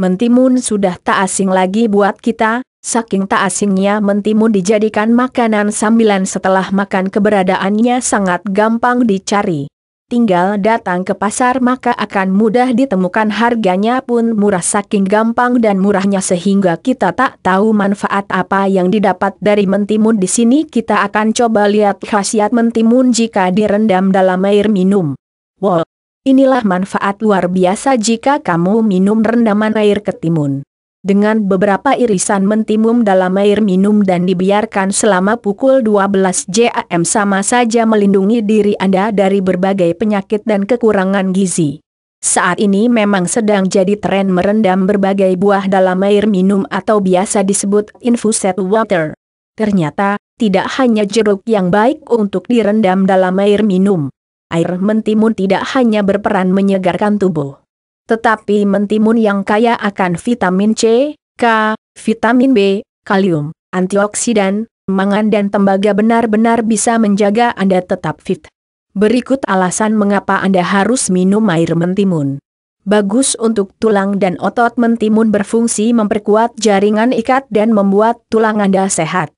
mentimun sudah tak asing lagi buat kita, saking tak asingnya mentimun dijadikan makanan sambilan setelah makan keberadaannya sangat gampang dicari. Tinggal datang ke pasar maka akan mudah ditemukan harganya pun murah saking gampang dan murahnya sehingga kita tak tahu manfaat apa yang didapat dari mentimun di sini kita akan coba lihat khasiat mentimun jika direndam dalam air minum. Wow! Inilah manfaat luar biasa jika kamu minum rendaman air ketimun. Dengan beberapa irisan mentimum dalam air minum dan dibiarkan selama pukul 12 JAM sama saja melindungi diri Anda dari berbagai penyakit dan kekurangan gizi. Saat ini memang sedang jadi tren merendam berbagai buah dalam air minum atau biasa disebut infused water. Ternyata, tidak hanya jeruk yang baik untuk direndam dalam air minum air mentimun tidak hanya berperan menyegarkan tubuh. Tetapi mentimun yang kaya akan vitamin C, K, vitamin B, kalium, antioksidan, mangan dan tembaga benar-benar bisa menjaga Anda tetap fit. Berikut alasan mengapa Anda harus minum air mentimun. Bagus untuk tulang dan otot mentimun berfungsi memperkuat jaringan ikat dan membuat tulang Anda sehat.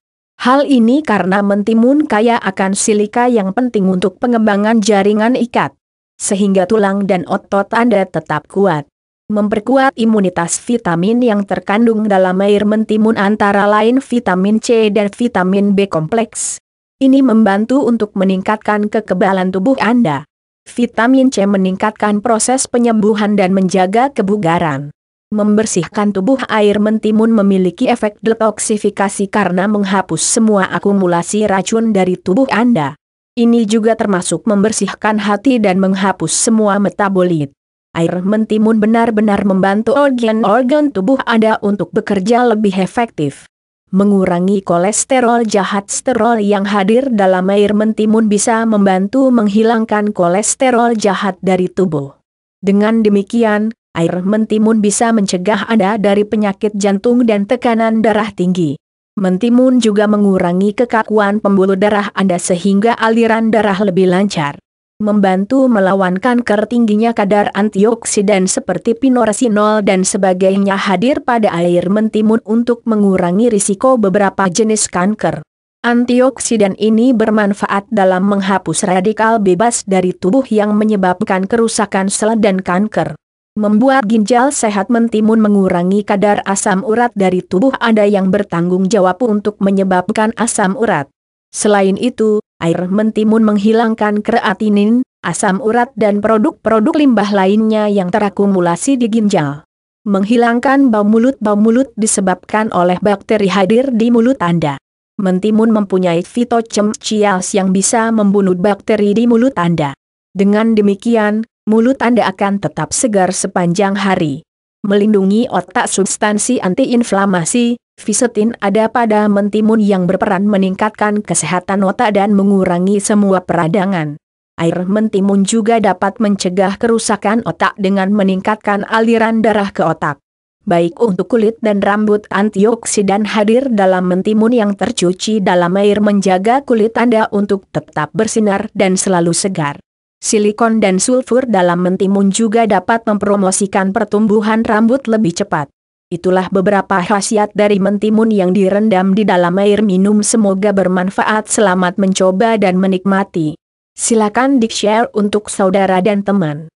Hal ini karena mentimun kaya akan silika yang penting untuk pengembangan jaringan ikat. Sehingga tulang dan otot Anda tetap kuat. Memperkuat imunitas vitamin yang terkandung dalam air mentimun antara lain vitamin C dan vitamin B kompleks. Ini membantu untuk meningkatkan kekebalan tubuh Anda. Vitamin C meningkatkan proses penyembuhan dan menjaga kebugaran. Membersihkan tubuh air mentimun memiliki efek detoksifikasi karena menghapus semua akumulasi racun dari tubuh Anda. Ini juga termasuk membersihkan hati dan menghapus semua metabolit. Air mentimun benar-benar membantu organ-organ tubuh Anda untuk bekerja lebih efektif. Mengurangi kolesterol jahat sterol yang hadir dalam air mentimun bisa membantu menghilangkan kolesterol jahat dari tubuh. Dengan demikian, Air mentimun bisa mencegah Anda dari penyakit jantung dan tekanan darah tinggi. Mentimun juga mengurangi kekakuan pembuluh darah Anda sehingga aliran darah lebih lancar. Membantu melawan kanker tingginya kadar antioksidan seperti pinoresinol dan sebagainya hadir pada air mentimun untuk mengurangi risiko beberapa jenis kanker. Antioksidan ini bermanfaat dalam menghapus radikal bebas dari tubuh yang menyebabkan kerusakan sel dan kanker membuat ginjal sehat mentimun mengurangi kadar asam urat dari tubuh Anda yang bertanggung jawab untuk menyebabkan asam urat. Selain itu, air mentimun menghilangkan kreatinin, asam urat dan produk-produk limbah lainnya yang terakumulasi di ginjal. Menghilangkan bau mulut-bau mulut disebabkan oleh bakteri hadir di mulut Anda. Mentimun mempunyai fitochemicals yang bisa membunuh bakteri di mulut Anda. Dengan demikian, mulut Anda akan tetap segar sepanjang hari. Melindungi otak substansi antiinflamasi, Visetin ada pada mentimun yang berperan meningkatkan kesehatan otak dan mengurangi semua peradangan. Air mentimun juga dapat mencegah kerusakan otak dengan meningkatkan aliran darah ke otak. Baik untuk kulit dan rambut antioksidan hadir dalam mentimun yang tercuci dalam air menjaga kulit Anda untuk tetap bersinar dan selalu segar silikon dan sulfur dalam mentimun juga dapat mempromosikan pertumbuhan rambut lebih cepat. Itulah beberapa khasiat dari mentimun yang direndam di dalam air minum semoga bermanfaat selamat mencoba dan menikmati. Silakan di-share untuk saudara dan teman.